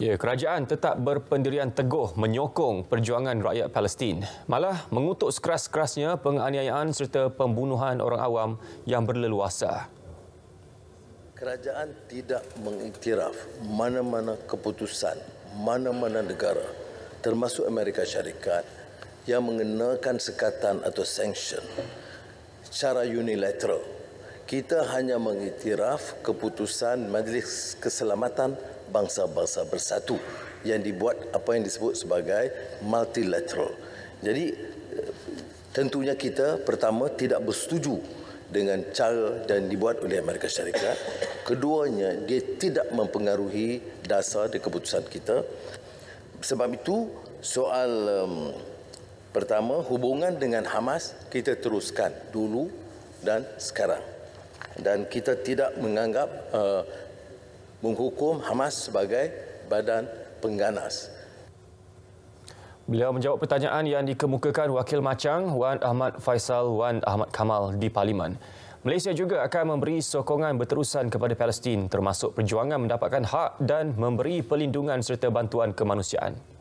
Ya, kerajaan tetap berpendirian teguh menyokong perjuangan rakyat Palestin. Malah mengutuk sekeras-kerasnya penganiayaan serta pembunuhan orang awam yang berleluasa. Kerajaan tidak mengiktiraf mana-mana keputusan, mana-mana negara termasuk Amerika Syarikat yang mengenakan sekatan atau sanksi secara unilateral kita hanya mengiktiraf keputusan Majlis Keselamatan Bangsa-Bangsa Bersatu yang dibuat apa yang disebut sebagai multilateral. Jadi eh, tentunya kita pertama tidak bersetuju dengan cara dan dibuat oleh Amerika Syarikat. Keduanya dia tidak mempengaruhi dasar dan keputusan kita. Sebab itu soal um, pertama hubungan dengan Hamas kita teruskan dulu dan sekarang dan kita tidak menganggap uh, menghukum Hamas sebagai badan pengganas. Beliau menjawab pertanyaan yang dikemukakan Wakil Macang Wan Ahmad Faisal Wan Ahmad Kamal di Parlimen. Malaysia juga akan memberi sokongan berterusan kepada Palestin termasuk perjuangan mendapatkan hak dan memberi pelindungan serta bantuan kemanusiaan.